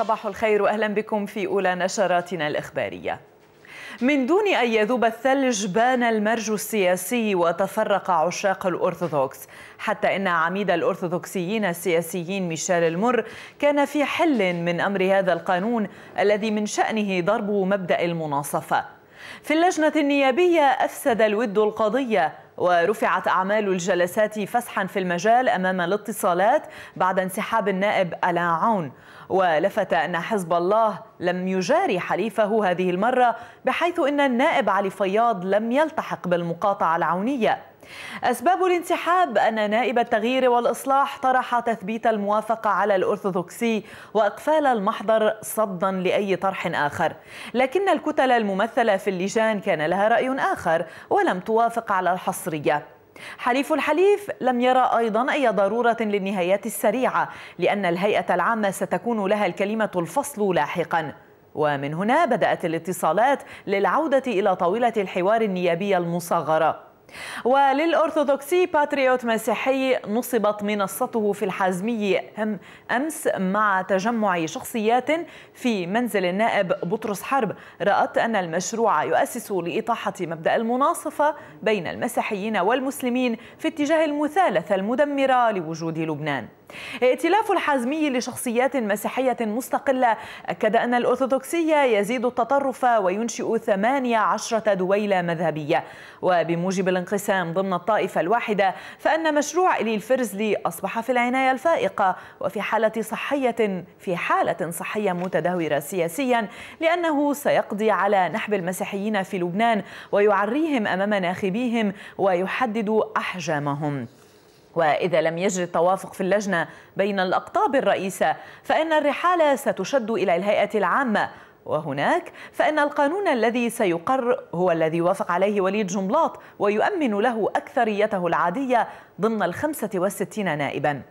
صباح الخير واهلا بكم في اولى نشراتنا الاخباريه. من دون أن يذوب الثلج بان المرج السياسي وتفرق عشاق الأرثوذكس حتى إن عميد الأرثوذكسيين السياسيين ميشيل المر كان في حل من أمر هذا القانون الذي من شأنه ضرب مبدأ المناصفة في اللجنة النيابية أفسد الود القضية ورفعت أعمال الجلسات فسحا في المجال أمام الاتصالات بعد انسحاب النائب ألا عون ولفت أن حزب الله لم يجاري حليفه هذه المرة بحيث أن النائب علي فياض لم يلتحق بالمقاطعة العونية أسباب الانسحاب أن نائب التغيير والإصلاح طرح تثبيت الموافقة على الأرثوذكسي وإقفال المحضر صدا لأي طرح آخر لكن الكتل الممثلة في اللجان كان لها رأي آخر ولم توافق على الحصرية حليف الحليف لم يرى أيضا أي ضرورة للنهايات السريعة لأن الهيئة العامة ستكون لها الكلمة الفصل لاحقاً ومن هنا بدأت الاتصالات للعودة إلى طاولة الحوار النيابية المصغرة وللأرثوذكسي باتريوت مسيحي نصبت منصته في الحازمية أمس مع تجمع شخصيات في منزل النائب بطرس حرب رأت أن المشروع يؤسس لإطاحة مبدأ المناصفة بين المسيحيين والمسلمين في اتجاه المثالثة المدمرة لوجود لبنان ائتلاف الحازمي لشخصيات مسيحية مستقلة أكد أن الأرثوذكسية يزيد التطرف وينشئ 18 دويلة مذهبية وبموجب الانقسام ضمن الطائفة الواحدة فأن مشروع إلي الفرزلي أصبح في العناية الفائقة وفي حالة صحية في حالة صحية متدهورة سياسيا لأنه سيقضي على نحب المسيحيين في لبنان ويعريهم أمام ناخبيهم ويحدد أحجامهم وإذا لم يجري التوافق في اللجنة بين الأقطاب الرئيسة فإن الرحالة ستشد إلى الهيئة العامة وهناك فإن القانون الذي سيقر هو الذي وافق عليه وليد جملاط ويؤمن له أكثريته العادية ضمن الخمسة وستين نائباً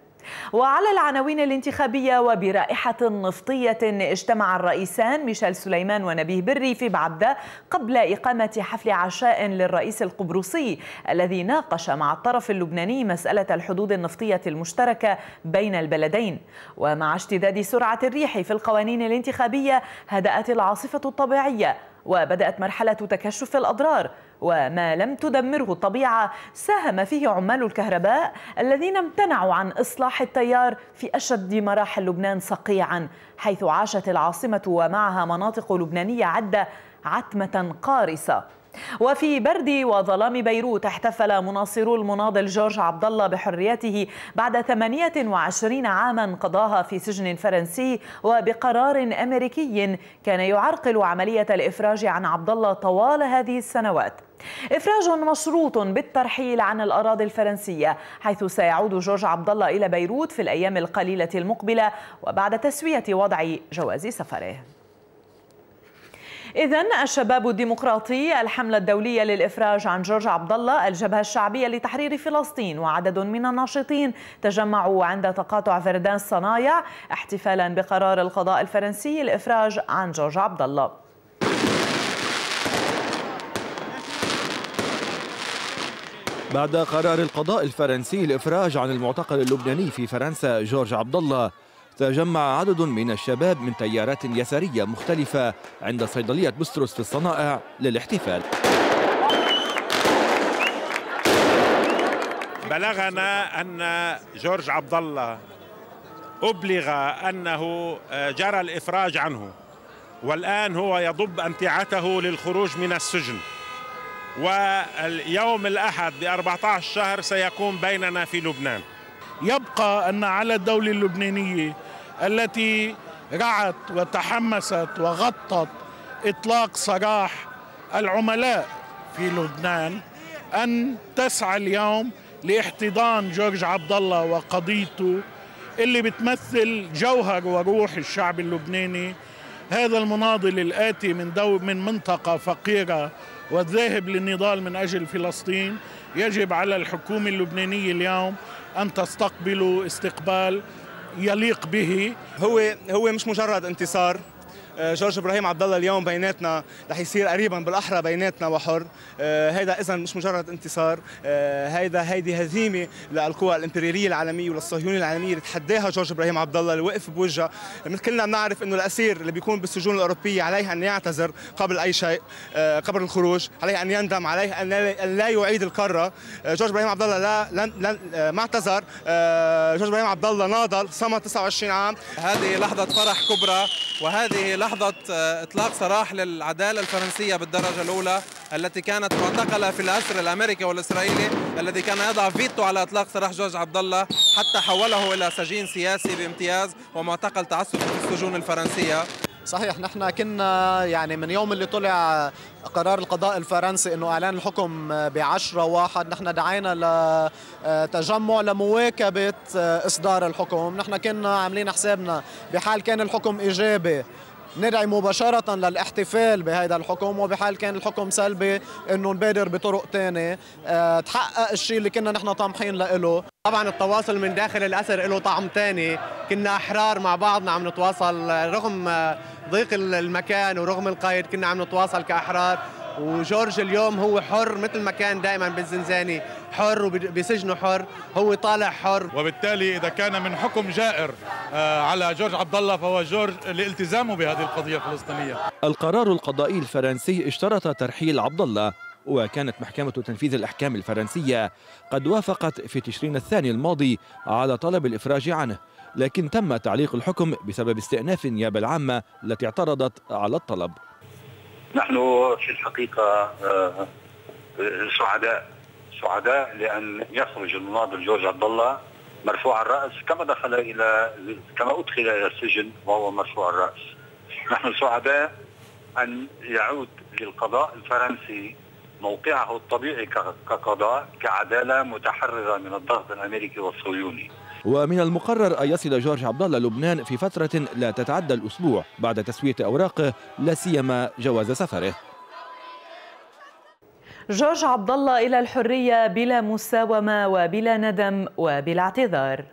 وعلى العناوين الانتخابية وبرائحة نفطية اجتمع الرئيسان ميشيل سليمان ونبيه بري في بعبدة قبل إقامة حفل عشاء للرئيس القبرصي الذي ناقش مع الطرف اللبناني مسألة الحدود النفطية المشتركة بين البلدين ومع اشتداد سرعة الريح في القوانين الانتخابية هدأت العاصفة الطبيعية وبدأت مرحلة تكشف الأضرار وما لم تدمره الطبيعة ساهم فيه عمال الكهرباء الذين امتنعوا عن إصلاح التيار في أشد مراحل لبنان صقيعا حيث عاشت العاصمة ومعها مناطق لبنانية عدة عتمة قارصة وفي برد وظلام بيروت احتفل مناصرو المناضل جورج عبد الله بحريته بعد 28 عاما قضاها في سجن فرنسي وبقرار امريكي كان يعرقل عمليه الافراج عن عبد الله طوال هذه السنوات. إفراج مشروط بالترحيل عن الأراضي الفرنسية حيث سيعود جورج عبد الله إلى بيروت في الأيام القليلة المقبلة وبعد تسوية وضع جواز سفره إذا الشباب الديمقراطي الحملة الدولية للإفراج عن جورج عبد الله الجبهة الشعبية لتحرير فلسطين وعدد من الناشطين تجمعوا عند تقاطع فردان صنايع احتفالا بقرار القضاء الفرنسي الإفراج عن جورج عبد الله بعد قرار القضاء الفرنسي الإفراج عن المعتقل اللبناني في فرنسا جورج عبد الله تجمع عدد من الشباب من تيارات يسارية مختلفة عند صيدلية بستروس في الصنائع للاحتفال بلغنا أن جورج عبد الله أبلغ أنه آه، جرى الإفراج عنه والآن هو يضب أمتعته للخروج من السجن واليوم الأحد ب 14 شهر سيكون بيننا في لبنان يبقى أن على الدولة اللبنانية التي رعت وتحمست وغطت إطلاق سراح العملاء في لبنان أن تسعى اليوم لاحتضان جورج عبد الله وقضيته اللي بتمثل جوهر وروح الشعب اللبناني هذا المناضل الآتي من دو من منطقة فقيرة والذاهب للنضال من أجل فلسطين يجب على الحكومة اللبنانية اليوم أن تستقبله استقبال يليق به هو هو مش مجرد انتصار آه، جورج ابراهيم عبد الله اليوم بيناتنا رح يصير قريبا بالاحرى بيناتنا وحر آه، هيدا اذا مش مجرد انتصار آه، هيدا هيدي هزيمه للقوى الامبرياليه العالميه وللصهيونيه العالميه اللي تحداها جورج ابراهيم عبد الله اللي وقف بوجهها مثل كلنا بنعرف انه الاسير اللي بيكون بالسجون الاوروبيه عليه ان يعتذر قبل اي شيء قبل الخروج عليه ان يندم عليه ان لا يعيد القاره جورج ابراهيم عبد الله لا لن ما اعتذر جورج ابراهيم عبد الله ناضل صمد 29 عام هذه لحظه فرح كبرى وهذه لحظة لحظة آه، إطلاق سراح للعدالة الفرنسية بالدرجة الأولى التي كانت معتقلة في الأسر الأمريكي والإسرائيلي الذي كان يضع فيتو على إطلاق سراح جورج عبد الله حتى حوله إلى سجين سياسي بامتياز ومعتقل تعسف في السجون الفرنسية صحيح نحن كنا يعني من يوم اللي طلع قرار القضاء الفرنسي انه اعلان الحكم ب 10 واحد نحن دعينا لتجمع لمواكبه آه، اصدار الحكم نحن كنا عاملين حسابنا بحال كان الحكم ايجابي ندعي مباشرة للاحتفال بهذا الحكم وبحال كان الحكم سلبي انه نبادر بطرق ثانية آه، تحقق الشيء اللي كنا نحن طامحين له طبعا التواصل من داخل الاسر له طعم ثاني كنا احرار مع بعضنا عم نتواصل رغم آه، ضيق المكان ورغم القيد كنا عم نتواصل كاحرار وجورج اليوم هو حر مثل ما كان دائما بالزنزاني حر وبسجنه حر هو طالع حر وبالتالي اذا كان من حكم جائر آه، على جورج عبد الله فهو جورج لالتزامه بهذه القضيه الفلسطينيه القرار القضائي الفرنسي اشترط ترحيل عبد الله وكانت محكمة تنفيذ الأحكام الفرنسية قد وافقت في تشرين الثاني الماضي على طلب الإفراج عنه لكن تم تعليق الحكم بسبب استئناف النيابة العامة التي اعترضت على الطلب نحن في الحقيقة آه، سعداء سعداء لأن يخرج المناضل جورج عبد الله مرفوع الرأس كما دخل إلى كما أدخل إلى السجن وهو مرفوع الرأس نحن سعداء أن يعود للقضاء الفرنسي موقعه الطبيعي كقضاء كعدالة متحررة من الضغط الأمريكي والصهيوني ومن المقرر أن يصل جورج عبد الله لبنان في فترة لا تتعدى الأسبوع بعد تسوية أوراقه لا سيما جواز سفره جورج عبد الله إلى الحرية بلا مساومة وبلا ندم وبلا اعتذار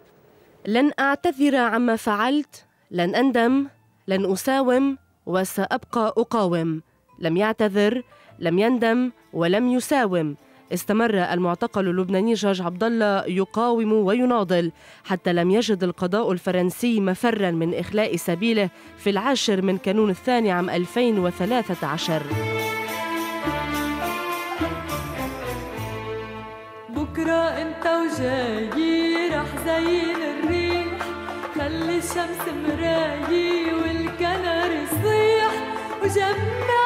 لن أعتذر عما فعلت لن أندم لن أساوم وسأبقى أقاوم لم يعتذر لم يندم ولم يساوم استمر المعتقل اللبناني جاج عبد الله يقاوم ويناضل حتى لم يجد القضاء الفرنسي مفرا من إخلاء سبيله في العاشر من كانون الثاني عام 2013 بكرة انت وجاي رح زين الريح خلي الشمس مرايي والكنر يصيح وجنبي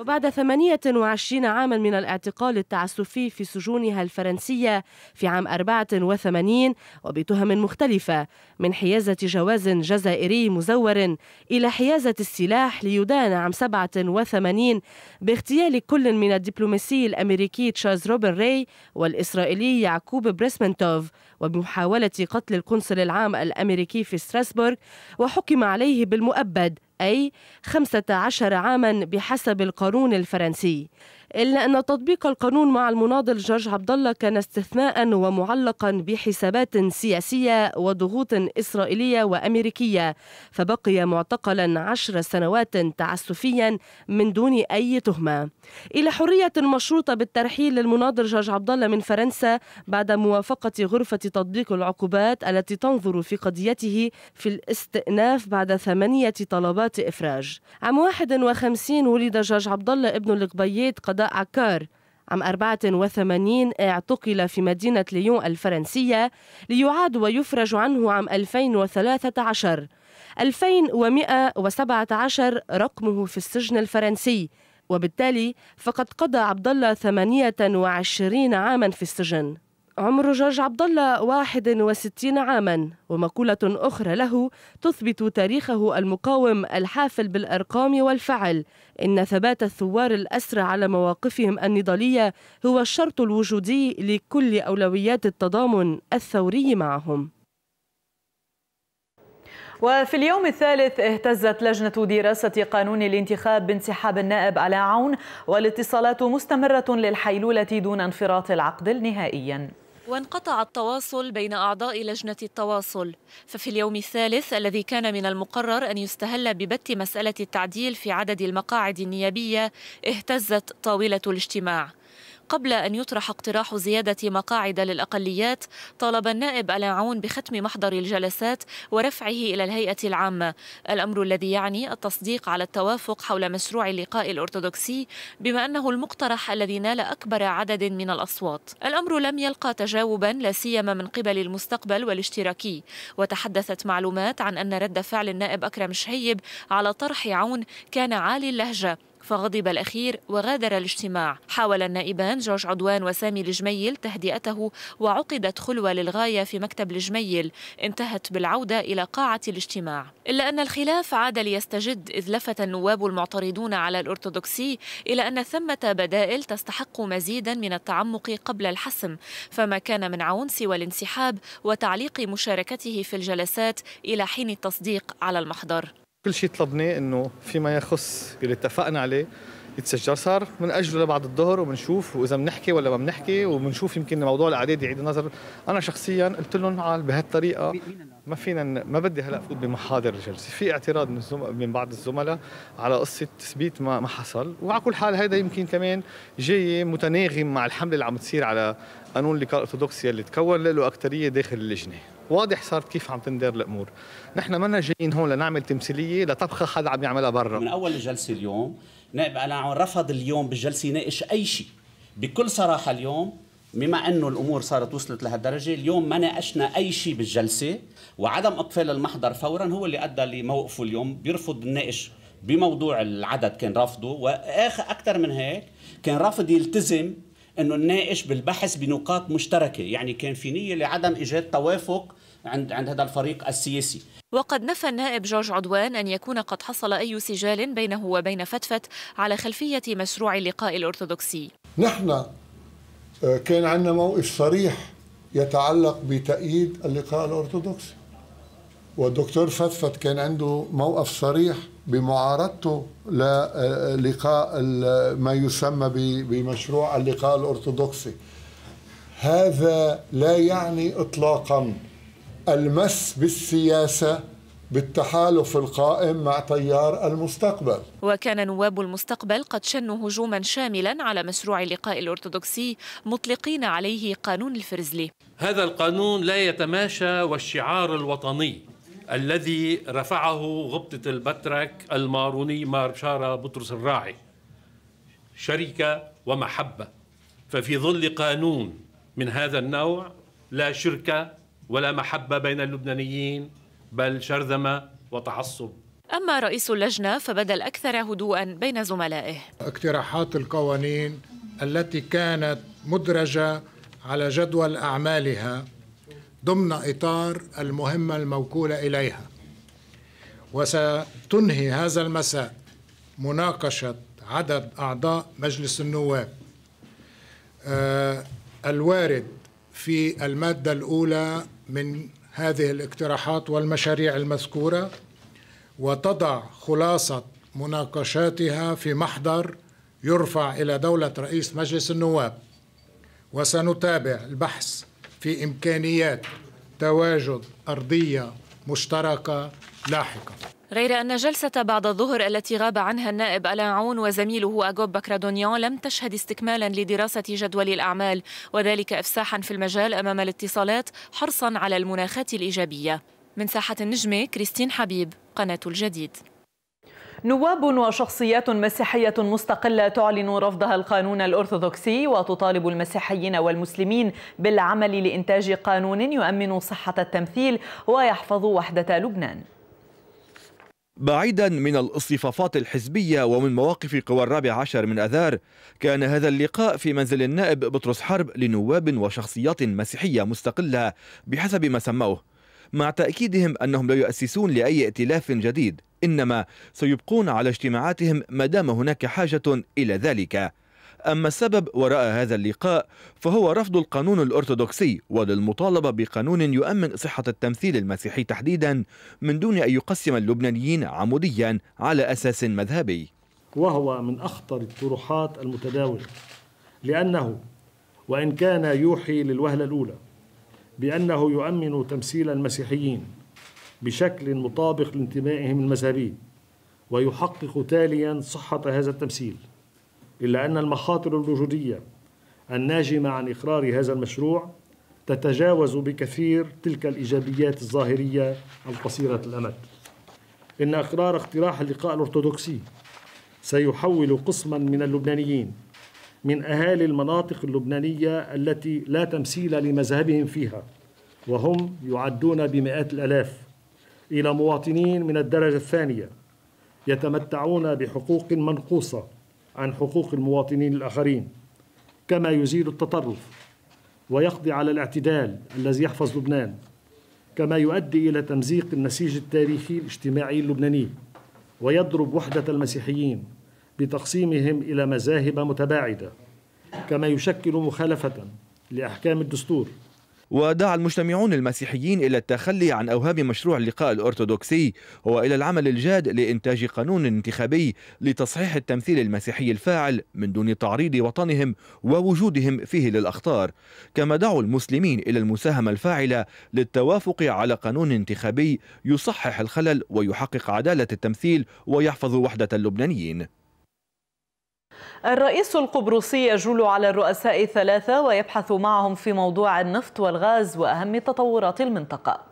وبعد 28 عاما من الاعتقال التعسفي في سجونها الفرنسية في عام 84 وبتهم مختلفة من حيازة جواز جزائري مزور إلى حيازة السلاح ليدان عام 87 باغتيال كل من الدبلوماسي الأمريكي تشارلز روبن راي والإسرائيلي يعقوب بريسمنتوف وبمحاولة قتل القنصل العام الأمريكي في ستراسبورغ وحكم عليه بالمؤبد أي 15 عاما بحسب القانون الفرنسي إلا أن تطبيق القانون مع المناضل جورج عبد الله كان استثناء ومعلقا بحسابات سياسية وضغوط إسرائيلية وأمريكية فبقي معتقلا عشر سنوات تعسفيا من دون أي تهمة إلى حرية مشروطة بالترحيل للمناضل جورج عبد الله من فرنسا بعد موافقة غرفة تطبيق العقوبات التي تنظر في قضيته في الاستئناف بعد ثمانية طلبات إفراج عام 51 ولد جورج عبد الله ابن القبيات قد قضاء عكار عام 84 اعتقل في مدينة ليون الفرنسية ليعاد ويفرج عنه عام 2013 2117 رقمه في السجن الفرنسي وبالتالي فقد قضى عبد الله 28 عاما في السجن عمر جورج عبد الله 61 عاما ومقولة أخرى له تثبت تاريخه المقاوم الحافل بالأرقام والفعل إن ثبات الثوار الأسرى على مواقفهم النضالية هو الشرط الوجودي لكل أولويات التضامن الثوري معهم وفي اليوم الثالث اهتزت لجنة دراسة قانون الانتخاب بانسحاب النائب على عون والاتصالات مستمرة للحيلولة دون انفراط العقد نهائياً وانقطع التواصل بين أعضاء لجنة التواصل ففي اليوم الثالث الذي كان من المقرر أن يستهل ببت مسألة التعديل في عدد المقاعد النيابية اهتزت طاولة الاجتماع قبل أن يطرح اقتراح زيادة مقاعد للأقليات طالب النائب العون بختم محضر الجلسات ورفعه إلى الهيئة العامة الأمر الذي يعني التصديق على التوافق حول مشروع اللقاء الأرثوذكسي بما أنه المقترح الذي نال أكبر عدد من الأصوات الأمر لم يلقى تجاوبا لا سيما من قبل المستقبل والاشتراكي وتحدثت معلومات عن أن رد فعل النائب أكرم شهيب على طرح عون كان عالي اللهجة فغضب الأخير وغادر الاجتماع حاول النائبان جورج عدوان وسامي الجميل تهدئته وعقدت خلوة للغاية في مكتب الجميل انتهت بالعودة إلى قاعة الاجتماع إلا أن الخلاف عاد ليستجد إذ لفت النواب المعترضون على الأرثوذكسي إلى أن ثمة بدائل تستحق مزيدا من التعمق قبل الحسم فما كان من عون سوى الانسحاب وتعليق مشاركته في الجلسات إلى حين التصديق على المحضر كل شيء طلبناه انه فيما يخص اللي اتفقنا عليه يتسجل صار من اجله لبعد الظهر وبنشوف واذا بنحكي ولا ما بنحكي وبنشوف يمكن موضوع الاعداد يعيد النظر انا شخصيا قلت لهم على بهالطريقه ما فينا ما بدي هلا افوت بمحاضر الجلسه في اعتراض من, من بعض الزملاء على قصه تثبيت ما ما حصل وعلى كل حال هذا يمكن كمان جاي متناغم مع الحمله اللي عم تصير على قانون اللي الارثوذكسي اللي تكون له اكثريه داخل اللجنه واضح صارت كيف عم تندار الامور نحن ما جايين هون لنعمل تمثيليه لطبخه حدا عم يعملها برا من اول الجلسه اليوم نائب قلعون رفض اليوم بالجلسه يناقش اي شيء بكل صراحه اليوم بما انه الامور صارت وصلت لهالدرجه اليوم ما ناقشنا اي شيء بالجلسه وعدم اقفال المحضر فورا هو اللي ادى لموقفه اليوم بيرفض نناقش بموضوع العدد كان رافضه واخر اكثر من هيك كان رافض يلتزم انه نناقش بالبحث بنقاط مشتركه يعني كان في نيه لعدم ايجاد توافق عند عند هذا الفريق السياسي وقد نفى النائب جورج عدوان أن يكون قد حصل أي سجال بينه وبين فتفت على خلفية مشروع اللقاء الأرثوذكسي نحن آه، كان عندنا موقف صريح يتعلق بتأييد اللقاء الأرثوذكسي والدكتور فتفت كان عنده موقف صريح بمعارضته للقاء آه، ما يسمى بمشروع اللقاء الأرثوذكسي هذا لا يعني إطلاقا المس بالسياسة بالتحالف القائم مع تيار المستقبل وكان نواب المستقبل قد شنوا هجوما شاملا على مشروع اللقاء الأرثوذكسي مطلقين عليه قانون الفرزلي هذا القانون لا يتماشى والشعار الوطني الذي رفعه غبطة البترك الماروني مارشارا بطرس الراعي شركة ومحبة ففي ظل قانون من هذا النوع لا شركة ولا محبة بين اللبنانيين بل شرذمة وتعصب أما رئيس اللجنة فبدا الأكثر هدوءا بين زملائه اقتراحات القوانين التي كانت مدرجة على جدول أعمالها ضمن إطار المهمة الموكولة إليها وستنهي هذا المساء مناقشة عدد أعضاء مجلس النواب آه، الوارد في المادة الأولى من هذه الاقتراحات والمشاريع المذكورة وتضع خلاصة مناقشاتها في محضر يرفع إلى دولة رئيس مجلس النواب وسنتابع البحث في إمكانيات تواجد أرضية مشتركة لاحقا غير أن جلسة بعد الظهر التي غاب عنها النائب ألاعون وزميله أجوب بكرادونيان لم تشهد استكمالا لدراسة جدول الأعمال وذلك إفساحا في المجال أمام الاتصالات حرصا على المناخات الإيجابية من ساحة النجمة كريستين حبيب قناة الجديد نواب وشخصيات مسيحية مستقلة تعلن رفضها القانون الأرثوذكسي وتطالب المسيحيين والمسلمين بالعمل لإنتاج قانون يؤمن صحة التمثيل ويحفظ وحدة لبنان بعيدا من الاصطفافات الحزبية ومن مواقف قوى الرابع عشر من أذار كان هذا اللقاء في منزل النائب بطرس حرب لنواب وشخصيات مسيحية مستقلة بحسب ما سموه مع تأكيدهم أنهم لا يؤسسون لأي ائتلاف جديد إنما سيبقون على اجتماعاتهم ما دام هناك حاجة إلى ذلك أما السبب وراء هذا اللقاء فهو رفض القانون الأرثوذكسي وللمطالبة بقانون يؤمن صحة التمثيل المسيحي تحديدا من دون أن يقسم اللبنانيين عموديا على أساس مذهبي وهو من أخطر الطروحات المتداولة لأنه وإن كان يوحي للوهلة الأولى بأنه يؤمن تمثيل المسيحيين بشكل مطابق لانتمائهم المذهبي ويحقق تاليا صحة هذا التمثيل إلا أن المخاطر الوجودية الناجمة عن إقرار هذا المشروع تتجاوز بكثير تلك الإيجابيات الظاهرية القصيرة الأمد إن إقرار اقتراح اللقاء الأرثوذكسي سيحول قسما من اللبنانيين من أهالي المناطق اللبنانية التي لا تمثيل لمذهبهم فيها وهم يعدون بمئات الألاف إلى مواطنين من الدرجة الثانية يتمتعون بحقوق منقوصة عن حقوق المواطنين الآخرين كما يزيل التطرف ويقضي على الاعتدال الذي يحفظ لبنان كما يؤدي إلى تمزيق النسيج التاريخي الاجتماعي اللبناني ويضرب وحدة المسيحيين بتقسيمهم إلى مذاهب متباعدة كما يشكل مخالفة لأحكام الدستور ودعا المجتمعون المسيحيين إلى التخلي عن أوهام مشروع اللقاء الأرثوذكسي وإلى العمل الجاد لإنتاج قانون انتخابي لتصحيح التمثيل المسيحي الفاعل من دون تعريض وطنهم ووجودهم فيه للأخطار كما دعوا المسلمين إلى المساهمة الفاعلة للتوافق على قانون انتخابي يصحح الخلل ويحقق عدالة التمثيل ويحفظ وحدة اللبنانيين الرئيس القبرصي يجول على الرؤساء الثلاثة ويبحث معهم في موضوع النفط والغاز وأهم تطورات المنطقة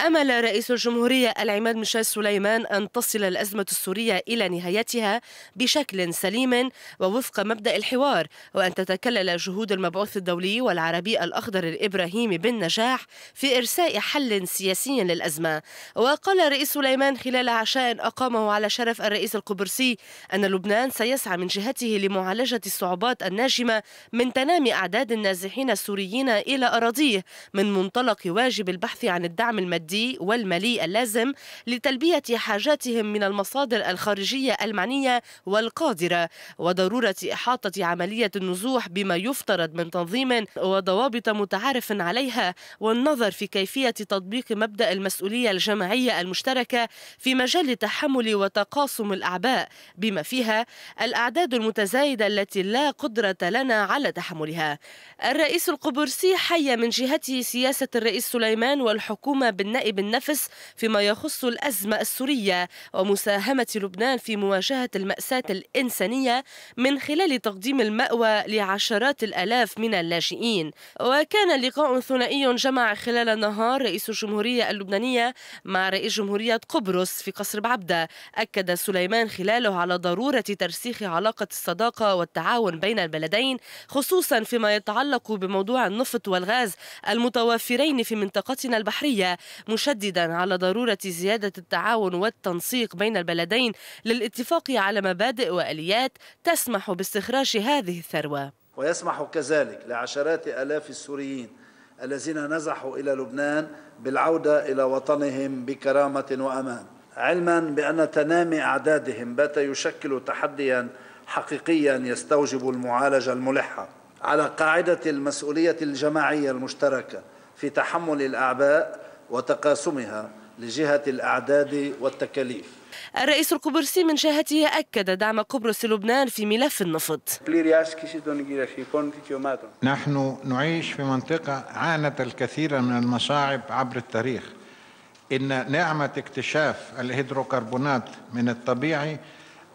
أمل رئيس الجمهورية العماد ميشيل سليمان أن تصل الأزمة السورية إلى نهايتها بشكل سليم ووفق مبدأ الحوار وأن تتكلل جهود المبعوث الدولي والعربي الأخضر الإبراهيمي بالنجاح في إرساء حل سياسي للأزمة وقال رئيس سليمان خلال عشاء أقامه على شرف الرئيس القبرصي أن لبنان سيسعى من جهته لمعالجة الصعوبات الناجمة من تنامي أعداد النازحين السوريين إلى أراضيه من منطلق واجب البحث عن الدعم المادي المادي والمالي اللازم لتلبية حاجاتهم من المصادر الخارجية المعنية والقادرة وضرورة إحاطة عملية النزوح بما يفترض من تنظيم وضوابط متعارف عليها والنظر في كيفية تطبيق مبدأ المسؤولية الجماعية المشتركة في مجال تحمل وتقاسم الأعباء بما فيها الأعداد المتزايدة التي لا قدرة لنا على تحملها الرئيس القبرصي حي من جهته سياسة الرئيس سليمان والحكومة بالنسبة بالنفس فيما يخص الأزمة السورية ومساهمة لبنان في مواجهة المأساة الإنسانية من خلال تقديم المأوى لعشرات الآلاف من اللاجئين وكان لقاء ثنائي جمع خلال النهار رئيس الجمهورية اللبنانية مع رئيس جمهورية قبرص في قصر بعبدة أكد سليمان خلاله على ضرورة ترسيخ علاقة الصداقة والتعاون بين البلدين خصوصا فيما يتعلق بموضوع النفط والغاز المتوافرين في منطقتنا البحرية مشددا على ضرورة زيادة التعاون والتنسيق بين البلدين للاتفاق على مبادئ وآليات تسمح باستخراج هذه الثروة ويسمح كذلك لعشرات آلاف السوريين الذين نزحوا إلى لبنان بالعودة إلى وطنهم بكرامة وأمان علما بأن تنامي أعدادهم بات يشكل تحديا حقيقيا يستوجب المعالجة الملحة على قاعدة المسؤولية الجماعية المشتركة في تحمل الأعباء وتقاسمها لجهة الأعداد والتكاليف الرئيس القبرصي من جهته أكد دعم قبرص لبنان في ملف النفط نحن نعيش في منطقة عانت الكثير من المصاعب عبر التاريخ إن نعمة اكتشاف الهيدروكربونات من الطبيعي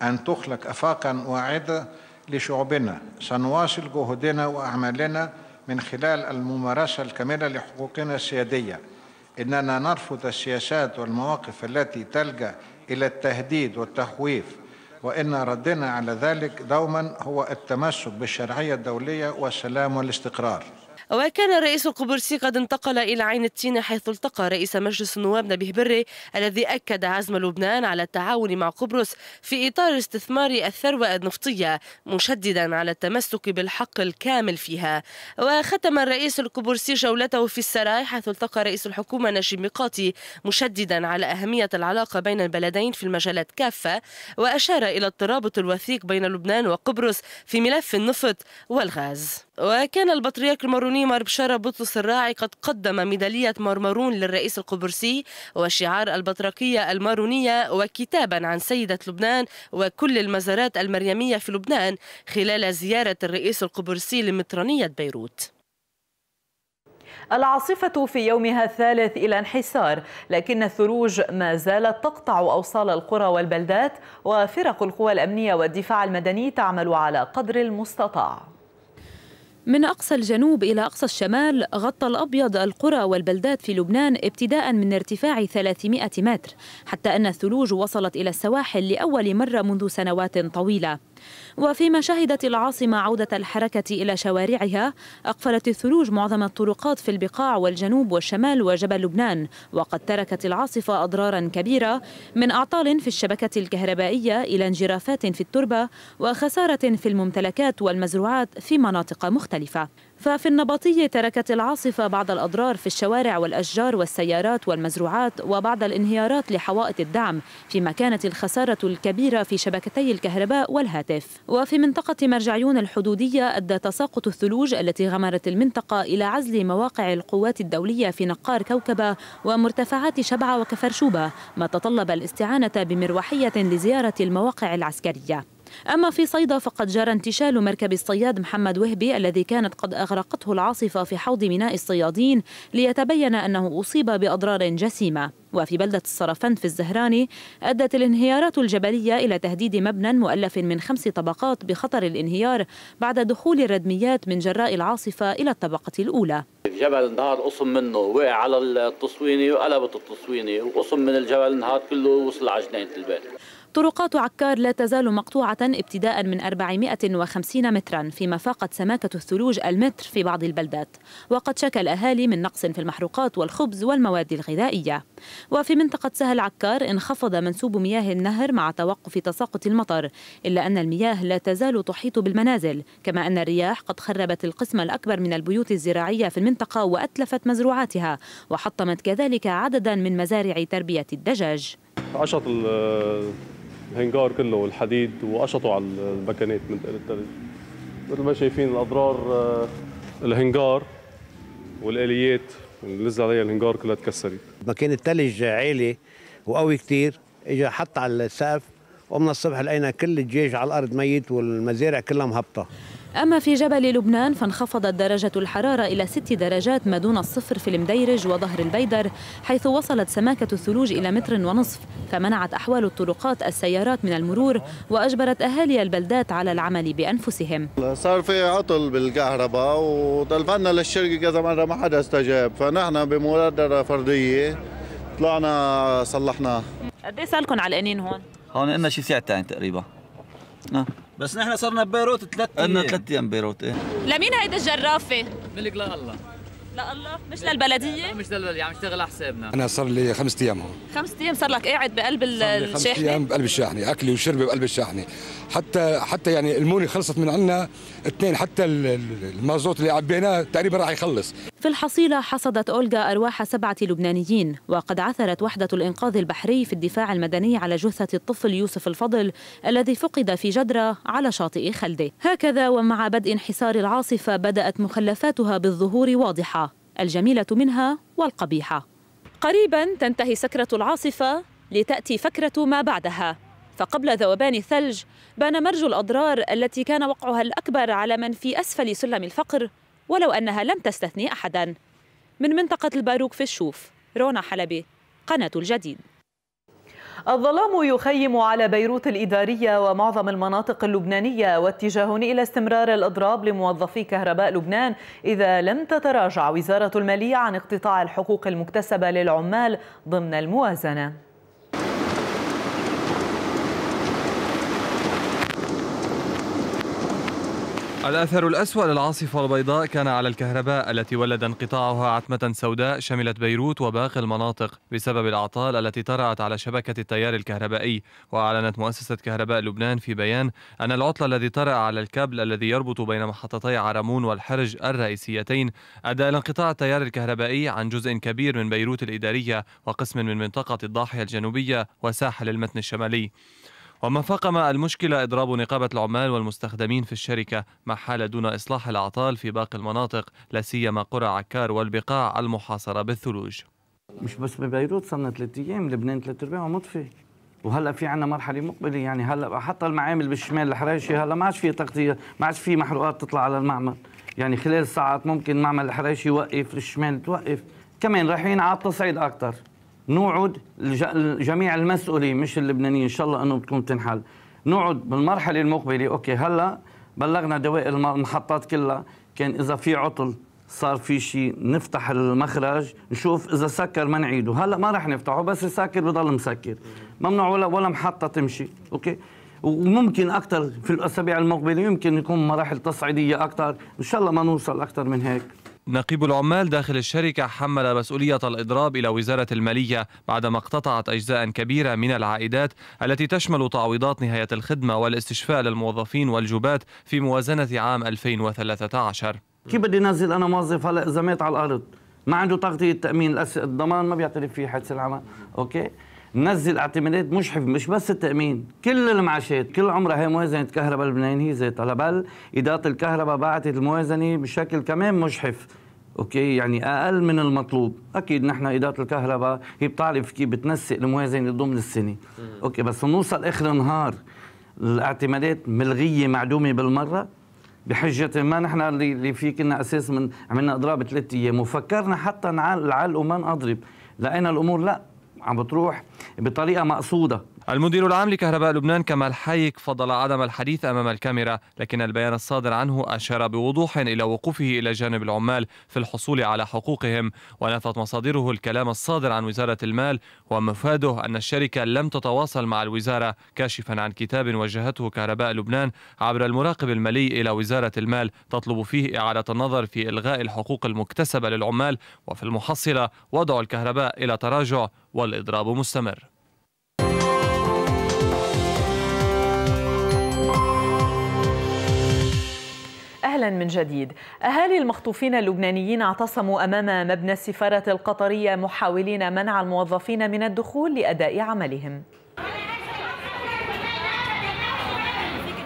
أن تخلق أفاقا واعدة لشعوبنا سنواصل جهودنا وأعمالنا من خلال الممارسة الكاملة لحقوقنا السيادية اننا نرفض السياسات والمواقف التي تلجا الى التهديد والتخويف وان ردنا على ذلك دوما هو التمسك بالشرعيه الدوليه والسلام والاستقرار وكان الرئيس القبرصي قد انتقل إلى عين التين حيث التقى رئيس مجلس النواب نبيه بري الذي أكد عزم لبنان على التعاون مع قبرص في إطار استثمار الثروة النفطية مشددا على التمسك بالحق الكامل فيها وختم الرئيس القبرصي جولته في السراي حيث التقى رئيس الحكومة نجيب ميقاتي مشددا على أهمية العلاقة بين البلدين في المجالات كافة وأشار إلى الترابط الوثيق بين لبنان وقبرص في ملف النفط والغاز وكان البطريرك الماروني ميمار بشارة بطرس الراعي قد قدم ميدالية مرمرون للرئيس القبرصي وشعار البطركية المارونية وكتابا عن سيدة لبنان وكل المزارات المريمية في لبنان خلال زيارة الرئيس القبرصي لمطرانية بيروت العاصفة في يومها الثالث إلى انحسار لكن الثلوج ما زالت تقطع أوصال القرى والبلدات وفرق القوى الأمنية والدفاع المدني تعمل على قدر المستطاع من أقصى الجنوب إلى أقصى الشمال غطى الأبيض القرى والبلدات في لبنان ابتداء من ارتفاع 300 متر حتى أن الثلوج وصلت إلى السواحل لأول مرة منذ سنوات طويلة وفيما شهدت العاصمة عودة الحركة إلى شوارعها أقفلت الثلوج معظم الطرقات في البقاع والجنوب والشمال وجبل لبنان وقد تركت العاصفة أضرارا كبيرة من أعطال في الشبكة الكهربائية إلى انجرافات في التربة وخسارة في الممتلكات والمزروعات في مناطق مختلفة ففي النبطية تركت العاصفة بعض الأضرار في الشوارع والأشجار والسيارات والمزروعات وبعض الانهيارات لحوائط الدعم فيما كانت الخسارة الكبيرة في شبكتي الكهرباء والهاتف وفي منطقة مرجعيون الحدودية أدى تساقط الثلوج التي غمرت المنطقة إلى عزل مواقع القوات الدولية في نقار كوكبة ومرتفعات شبعة وكفرشوبة ما تطلب الاستعانة بمروحية لزيارة المواقع العسكرية أما في صيدا فقد جرى انتشال مركب الصياد محمد وهبي الذي كانت قد أغرقته العاصفة في حوض ميناء الصيادين ليتبين أنه أصيب بأضرار جسيمة وفي بلدة الصرفند في الزهراني أدت الانهيارات الجبلية إلى تهديد مبنى مؤلف من خمس طبقات بخطر الانهيار بعد دخول الردميات من جراء العاصفة إلى الطبقة الأولى الجبل انهار قسم منه وقع على التصويني وقلبت التصويني وقسم من الجبل انهار كله وصل على جنينة البيت طرقات عكار لا تزال مقطوعة ابتداء من 450 مترا فيما فاقت سماكة الثلوج المتر في بعض البلدات وقد شكى الأهالي من نقص في المحروقات والخبز والمواد الغذائية وفي منطقة سهل عكار انخفض منسوب مياه النهر مع توقف تساقط المطر إلا أن المياه لا تزال تحيط بالمنازل كما أن الرياح قد خربت القسم الأكبر من البيوت الزراعية في المنطقة وأتلفت مزروعاتها وحطمت كذلك عددا من مزارع تربية الدجاج عشط الهنجار كله والحديد وقشطوا على المكانات من الثلج مثل ما شايفين الاضرار آه، الهنجار والاليات اللي نزل عليها الهنجار كلها تكسرت مكان الثلج عالي وقوي كثير اجى حط على السقف ومن الصبح لقينا كل الدجاج على الارض ميت والمزارع كلها مهبطه أما في جبل لبنان فانخفضت درجة الحرارة إلى ست درجات ما دون الصفر في المديرج وظهر البيدر حيث وصلت سماكة الثلوج إلى متر ونصف فمنعت أحوال الطرقات السيارات من المرور وأجبرت أهالي البلدات على العمل بأنفسهم صار في عطل بالكهرباء وطلبنا للشركة كذا مرة ما حدا استجاب فنحن بمبادرة فردية طلعنا صلحناه قد ايه سالكم على القنين هون؟ هون قلنا شي ساعتين تقريبا نعم بس نحن صرنا ببيروت ثلاث ايام قلنا ثلاث ايام ببيروت ايه لمين هيدي الجرافه؟ ملك الله لا الله مش للبلديه؟ لا مش للبلديه يعني عم اشتغل على حسابنا انا صار لي خمس ايام هون خمس ايام صار لك قاعد بقلب الشاحنه؟ خمس ايام بقلب الشاحنه اكلي وشربي بقلب الشاحنه حتى حتى يعني المونه خلصت من عنا اثنين حتى المازوت اللي عبيناه تقريبا راح يخلص في الحصيلة حصدت أولغا أرواح سبعة لبنانيين وقد عثرت وحدة الإنقاذ البحري في الدفاع المدني على جثة الطفل يوسف الفضل الذي فقد في جدرة على شاطئ خلدة هكذا ومع بدء انحسار العاصفة بدأت مخلفاتها بالظهور واضحة الجميلة منها والقبيحة قريبا تنتهي سكرة العاصفة لتأتي فكرة ما بعدها فقبل ذوبان الثلج بان مرج الأضرار التي كان وقعها الأكبر على من في أسفل سلم الفقر ولو أنها لم تستثني أحداً من منطقة الباروك في الشوف رونا حلبي قناة الجديد الظلام يخيم على بيروت الإدارية ومعظم المناطق اللبنانية واتجاه إلى استمرار الأضراب لموظفي كهرباء لبنان إذا لم تتراجع وزارة المالية عن اقتطاع الحقوق المكتسبة للعمال ضمن الموازنة الأثر الأسوأ للعاصفة البيضاء كان على الكهرباء التي ولد انقطاعها عتمة سوداء شملت بيروت وباقي المناطق بسبب الأعطال التي طرأت على شبكة التيار الكهربائي وأعلنت مؤسسة كهرباء لبنان في بيان أن العطل الذي طرأ على الكابل الذي يربط بين محطتي عرمون والحرج الرئيسيتين أدى إلى انقطاع التيار الكهربائي عن جزء كبير من بيروت الإدارية وقسم من منطقة الضاحية الجنوبية وساحل المتن الشمالي وما فاقم المشكلة إضراب نقابة العمال والمستخدمين في الشركة ما حال دون إصلاح الأعطال في باقي المناطق لا سيما قرى عكار والبقاع المحاصرة بالثلوج مش بس ببيروت صرنا ثلاث أيام لبنان ثلاث أرباع ومطفي وهلا في عنا مرحله مقبله يعني هلا حتى المعامل بالشمال الحريشي هلا ما عادش في تغطيه ما عادش في محروقات تطلع على المعمل يعني خلال ساعات ممكن معمل الحريشي يوقف الشمال توقف كمان رايحين على التصعيد اكثر نقعد جميع المسؤولين مش اللبنانيين ان شاء الله انه بتكون تنحل نقعد بالمرحله المقبله اوكي هلا بلغنا دوائر المحطات كلها كان اذا في عطل صار في شيء نفتح المخرج نشوف اذا سكر ما نعيده هلا ما رح نفتحه بس ساكر بضل مسكر ممنوع ولا ولا محطه تمشي اوكي وممكن اكثر في الاسابيع المقبله يمكن يكون مراحل تصعيديه اكثر ان شاء الله ما نوصل اكثر من هيك نقيب العمال داخل الشركة حمل مسؤولية الإضراب إلى وزارة المالية بعدما اقتطعت أجزاء كبيرة من العائدات التي تشمل تعويضات نهاية الخدمة والاستشفاء للموظفين والجوبات في موازنة عام 2013 كيف بدي نزل أنا موظف هلا إذا مات على الأرض ما عنده تغطية تأمين الضمان ما بيعترف فيه حادث العمل أوكي نزل اعتمادات مشحف مش بس التامين كل المعاشات كل عمرها هي موازنه كهرباء لبنان هي ذاتها بل اداره الكهرباء بعتت الموازنه بشكل كمان مشحف اوكي يعني اقل من المطلوب اكيد نحن اداره الكهرباء هي بتعرف كيف بتنسق الموازنه ضمن السنه اوكي بس بنوصل اخر النهار الاعتمادات ملغيه معدومه بالمره بحجة ما نحن اللي في كنا أساس من عملنا إضراب ثلاث أيام وفكرنا حتى نعلق وما نضرب لقينا الأمور لا عم بتروح بطريقه مقصوده المدير العام لكهرباء لبنان كمال حيك فضل عدم الحديث أمام الكاميرا لكن البيان الصادر عنه أشار بوضوح إلى وقوفه إلى جانب العمال في الحصول على حقوقهم ونفت مصادره الكلام الصادر عن وزارة المال ومفاده أن الشركة لم تتواصل مع الوزارة كاشفا عن كتاب وجهته كهرباء لبنان عبر المراقب المالي إلى وزارة المال تطلب فيه إعادة النظر في إلغاء الحقوق المكتسبة للعمال وفي المحصلة وضع الكهرباء إلى تراجع والإضراب مستمر أهلا من جديد أهالي المخطوفين اللبنانيين اعتصموا أمام مبنى السفارة القطرية محاولين منع الموظفين من الدخول لأداء عملهم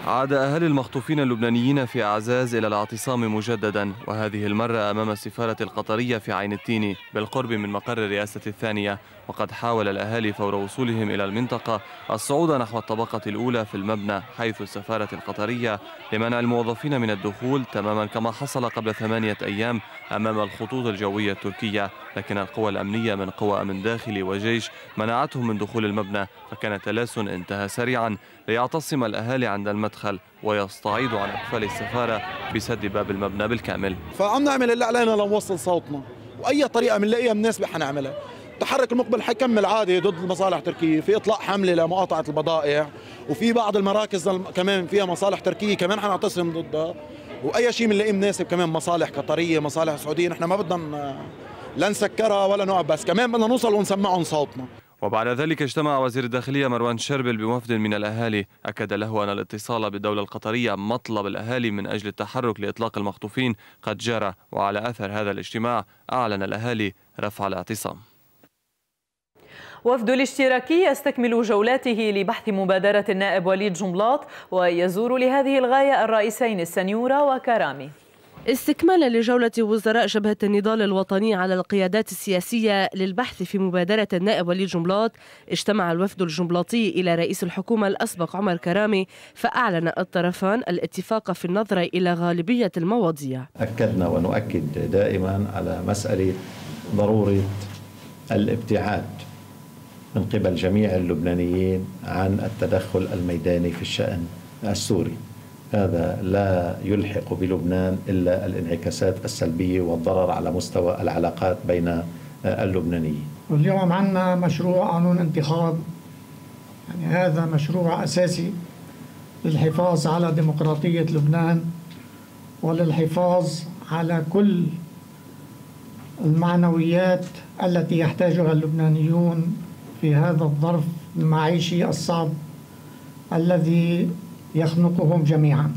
عاد أهل المخطوفين اللبنانيين في أعزاز إلى الاعتصام مجددا وهذه المرة أمام السفارة القطرية في عين التين بالقرب من مقر الرئاسة الثانية وقد حاول الأهالي فور وصولهم إلى المنطقة الصعود نحو الطبقة الأولى في المبنى حيث السفارة القطرية لمنع الموظفين من الدخول تماما كما حصل قبل ثمانية أيام أمام الخطوط الجوية التركية لكن القوى الأمنية من قوى أمن داخلي وجيش منعتهم من دخول المبنى فكان تلاسن انتهى سريعا ليعتصم الأهالي عند المدخل ويستعيضوا عن أقفال السفارة بسد باب المبنى بالكامل فعم اللي علينا لنوصل صوتنا وأي طريقة بنلاقيها مناسبة حنعملها التحرك المقبل حيكمل عادي ضد المصالح التركية في إطلاق حملة لمقاطعة البضائع وفي بعض المراكز كمان فيها مصالح تركية كمان حنعتصم ضدها واي شيء بنلاقيه مناسب كمان مصالح قطريه مصالح سعوديه نحن ما بدنا لا نسكرها ولا نوقف بس كمان بدنا نوصل ونسمعهم صوتنا وبعد ذلك اجتمع وزير الداخلية مروان شربل بوفد من الأهالي أكد له أن الاتصال بالدولة القطرية مطلب الأهالي من أجل التحرك لإطلاق المخطوفين قد جرى وعلى أثر هذا الاجتماع أعلن الأهالي رفع الاعتصام وفد الاشتراكي يستكمل جولاته لبحث مبادرة النائب وليد جملاط ويزور لهذه الغاية الرئيسين السنيورة وكرامي استكمالا لجولة وزراء جبهة النضال الوطني على القيادات السياسية للبحث في مبادرة النائب ولي جملاط اجتمع الوفد الجملاطي إلى رئيس الحكومة الأسبق عمر كرامي فأعلن الطرفان الاتفاق في النظر إلى غالبية المواضيع أكدنا ونؤكد دائما على مسألة ضرورة الابتعاد من قبل جميع اللبنانيين عن التدخل الميداني في الشأن السوري هذا لا يلحق بلبنان إلا الانعكاسات السلبية والضرر على مستوى العلاقات بين آه، اللبنانيين واليوم عندنا مشروع قانون انتخاب يعني هذا مشروع أساسي للحفاظ على ديمقراطية لبنان وللحفاظ على كل المعنويات التي يحتاجها اللبنانيون في هذا الظرف المعيشي الصعب الذي يخنقهم جميعا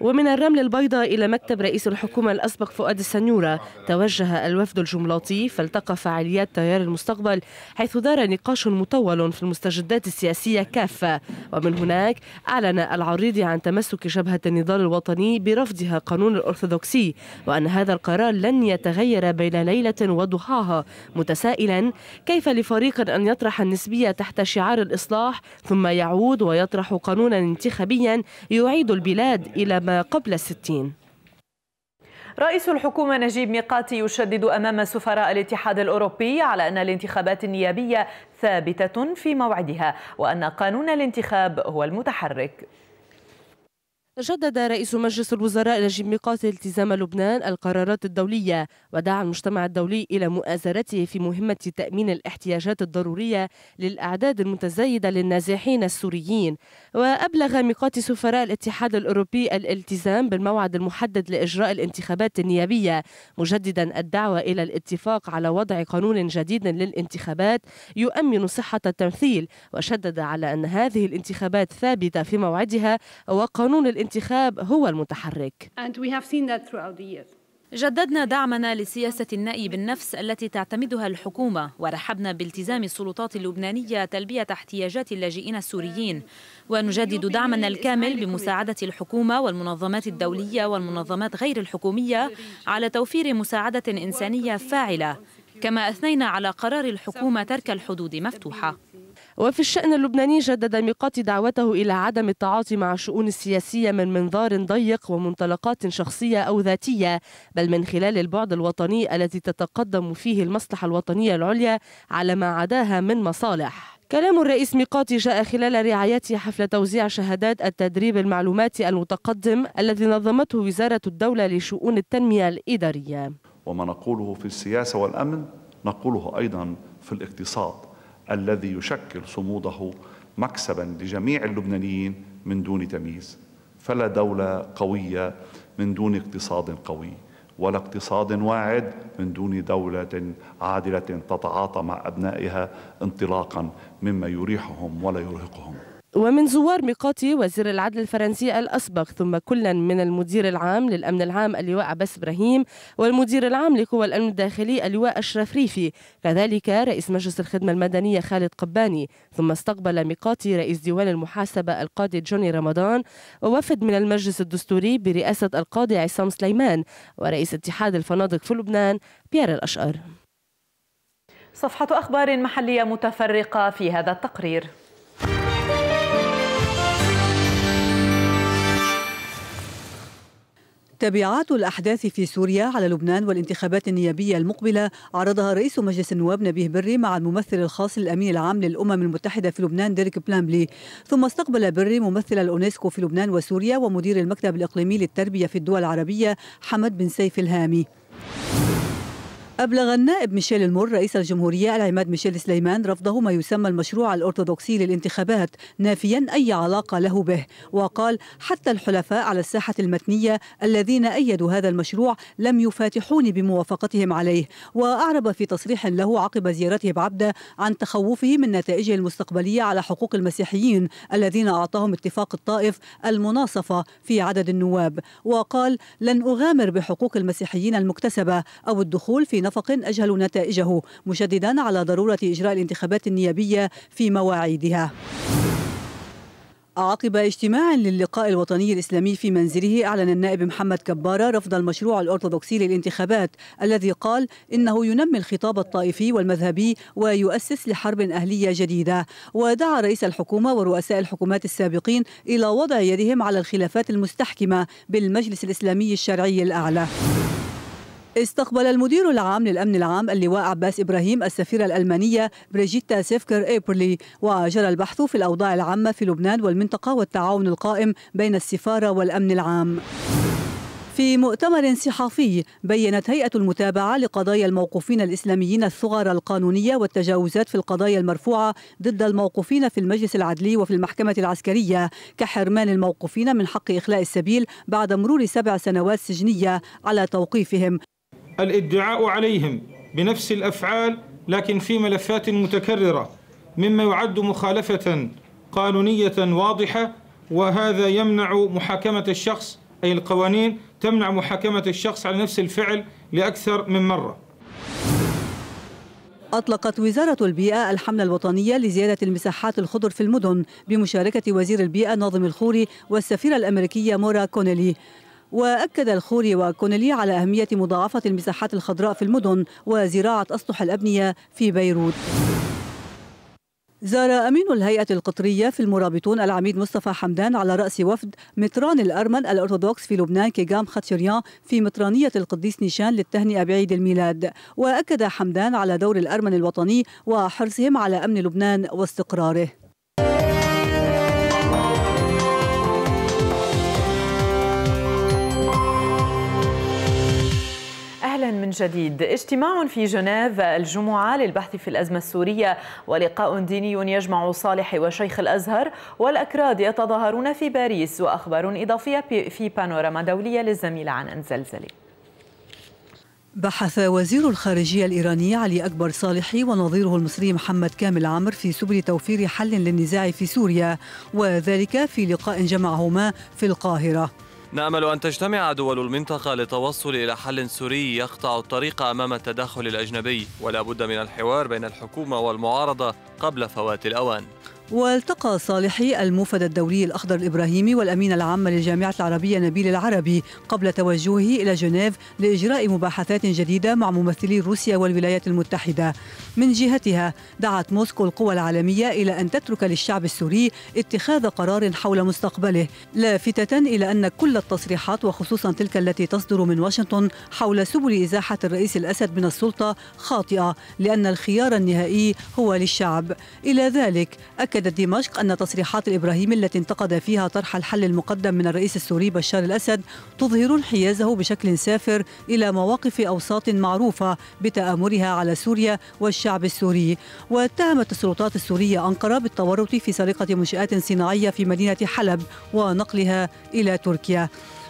ومن الرمل البيضاء إلى مكتب رئيس الحكومة الأسبق فؤاد السنيورة توجه الوفد الجملاطي فالتقى فعاليات تيار المستقبل حيث دار نقاش مطول في المستجدات السياسية كافة ومن هناك أعلن العريض عن تمسك جبهة النضال الوطني برفضها قانون الأرثوذكسي وأن هذا القرار لن يتغير بين ليلة وضحاها متسائلا كيف لفريق أن يطرح النسبية تحت شعار الإصلاح ثم يعود ويطرح قانونا انتخابيا يعيد البلاد إلى قبل الستين رئيس الحكومة نجيب ميقاتي يشدد أمام سفراء الاتحاد الأوروبي على أن الانتخابات النيابية ثابتة في موعدها وأن قانون الانتخاب هو المتحرك جدد رئيس مجلس الوزراء نجيب ميقات التزام لبنان القرارات الدولية ودعا المجتمع الدولي إلى مؤازرته في مهمة تأمين الاحتياجات الضرورية للأعداد المتزايدة للنازحين السوريين وأبلغ ميقات سفراء الاتحاد الأوروبي الالتزام بالموعد المحدد لإجراء الانتخابات النيابية مجددا الدعوة إلى الاتفاق على وضع قانون جديد للانتخابات يؤمن صحة التمثيل وشدد على أن هذه الانتخابات ثابتة في موعدها وقانون الانتخابات الانتخاب هو المتحرك جددنا دعمنا لسياسة النأي بالنفس التي تعتمدها الحكومة ورحبنا بالتزام السلطات اللبنانية تلبية احتياجات اللاجئين السوريين ونجدد دعمنا الكامل بمساعدة الحكومة والمنظمات الدولية والمنظمات غير الحكومية على توفير مساعدة إنسانية فاعلة كما أثنينا على قرار الحكومة ترك الحدود مفتوحة وفي الشأن اللبناني جدد ميقاتي دعوته إلى عدم التعاطي مع الشؤون السياسية من منظار ضيق ومنطلقات شخصية أو ذاتية بل من خلال البعد الوطني الذي تتقدم فيه المصلحة الوطنية العليا على ما عداها من مصالح كلام الرئيس ميقاتي جاء خلال رعايته حفل توزيع شهادات التدريب المعلوماتي المتقدم الذي نظمته وزارة الدولة لشؤون التنمية الإدارية وما نقوله في السياسة والأمن نقوله أيضا في الاقتصاد الذي يشكل صموده مكسبا لجميع اللبنانيين من دون تمييز فلا دولة قوية من دون اقتصاد قوي ولا اقتصاد واعد من دون دولة عادلة تتعاطى مع أبنائها انطلاقا مما يريحهم ولا يرهقهم ومن زوار ميقاتي وزير العدل الفرنسي الأسبق ثم كلا من المدير العام للأمن العام اللواء عباس إبراهيم والمدير العام لقوى الأمن الداخلي اللواء أشرف ريفي كذلك رئيس مجلس الخدمة المدنية خالد قباني ثم استقبل ميقاتي رئيس ديوان المحاسبة القاضي جوني رمضان ووفد من المجلس الدستوري برئاسة القاضي عصام سليمان ورئيس اتحاد الفنادق في لبنان بيير الأشقر صفحة أخبار محلية متفرقة في هذا التقرير تبعات الأحداث في سوريا على لبنان والانتخابات النيابية المقبلة عرضها رئيس مجلس النواب نبيه بري مع الممثل الخاص للأمين العام للأمم المتحدة في لبنان ديريك بلامبلي ثم استقبل بري ممثل الأونسكو في لبنان وسوريا ومدير المكتب الإقليمي للتربية في الدول العربية حمد بن سيف الهامي أبلغ النائب ميشيل المر رئيس الجمهورية العماد ميشيل سليمان رفضه ما يسمى المشروع الأرثوذكسي للانتخابات نافيا أي علاقة له به وقال حتى الحلفاء على الساحة المتنية الذين أيدوا هذا المشروع لم يفاتحوني بموافقتهم عليه وأعرب في تصريح له عقب زيارته بعبدة عن تخوفه من نتائجه المستقبلية على حقوق المسيحيين الذين أعطاهم اتفاق الطائف المناصفة في عدد النواب وقال لن أغامر بحقوق المسيحيين المكتسبة أو الدخول في نفق أجهل نتائجه مشددا على ضرورة إجراء الانتخابات النيابية في مواعيدها عقب اجتماع للقاء الوطني الإسلامي في منزله أعلن النائب محمد كبارة رفض المشروع الأرثوذكسي للانتخابات الذي قال إنه ينمي الخطاب الطائفي والمذهبي ويؤسس لحرب أهلية جديدة ودعا رئيس الحكومة ورؤساء الحكومات السابقين إلى وضع يدهم على الخلافات المستحكمة بالمجلس الإسلامي الشرعي الأعلى استقبل المدير العام للأمن العام اللواء عباس إبراهيم السفيرة الألمانية بريجيتا سيفكر إيبرلي وجرى البحث في الأوضاع العامة في لبنان والمنطقة والتعاون القائم بين السفارة والأمن العام في مؤتمر صحفي بينت هيئة المتابعة لقضايا الموقوفين الإسلاميين الثغر القانونية والتجاوزات في القضايا المرفوعة ضد الموقوفين في المجلس العدلي وفي المحكمة العسكرية كحرمان الموقوفين من حق إخلاء السبيل بعد مرور سبع سنوات سجنية على توقيفهم الادعاء عليهم بنفس الأفعال لكن في ملفات متكررة مما يعد مخالفة قانونية واضحة وهذا يمنع محاكمة الشخص أي القوانين تمنع محاكمة الشخص على نفس الفعل لأكثر من مرة أطلقت وزارة البيئة الحملة الوطنية لزيادة المساحات الخضر في المدن بمشاركة وزير البيئة ناظم الخوري والسفيرة الأمريكية مورا كونيلي وأكد الخوري وكونيلي على أهمية مضاعفة المساحات الخضراء في المدن وزراعة أسطح الأبنية في بيروت زار أمين الهيئة القطرية في المرابطون العميد مصطفى حمدان على رأس وفد متران الأرمن الأرثوذكس في لبنان كيغام خاتشريان في مترانية القديس نيشان للتهنئة بعيد الميلاد وأكد حمدان على دور الأرمن الوطني وحرصهم على أمن لبنان واستقراره من جديد اجتماع في جنيف الجمعة للبحث في الأزمة السورية ولقاء ديني يجمع صالح وشيخ الأزهر والأكراد يتظاهرون في باريس وأخبار إضافية في بانوراما دولية للزميل عن أنزلزلي بحث وزير الخارجية الإيراني علي أكبر صالحي ونظيره المصري محمد كامل عمر في سبل توفير حل للنزاع في سوريا وذلك في لقاء جمعهما في القاهرة نامل ان تجتمع دول المنطقه للتوصل الى حل سوري يقطع الطريق امام التدخل الاجنبي ولا بد من الحوار بين الحكومه والمعارضه قبل فوات الاوان والتقى صالحي الموفد الدولي الأخضر الإبراهيمي والأمين العام للجامعة العربية نبيل العربي قبل توجهه إلى جنيف لإجراء مباحثات جديدة مع ممثلي روسيا والولايات المتحدة من جهتها دعت موسكو القوى العالمية إلى أن تترك للشعب السوري اتخاذ قرار حول مستقبله لافتة إلى أن كل التصريحات وخصوصا تلك التي تصدر من واشنطن حول سبل إزاحة الرئيس الأسد من السلطة خاطئة لأن الخيار النهائي هو للشعب إلى ذلك أكد أكدت دمشق أن تصريحات الإبراهيمي التي انتقد فيها طرح الحل المقدم من الرئيس السوري بشار الأسد تظهر انحيازه بشكل سافر إلى مواقف أوساط معروفة بتآمرها على سوريا والشعب السوري واتهمت السلطات السورية أنقرة بالتورط في سرقة منشآت صناعية في مدينة حلب ونقلها إلى تركيا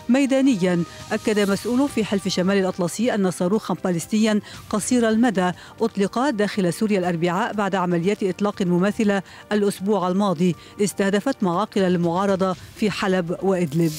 ميدانيا أكد مسؤول في حلف شمال الأطلسي أن صاروخا باليستيا قصير المدى أطلق داخل سوريا الأربعاء بعد عمليات إطلاق مماثلة الأسبوع الماضي استهدفت معاقل المعارضة في حلب وإدلب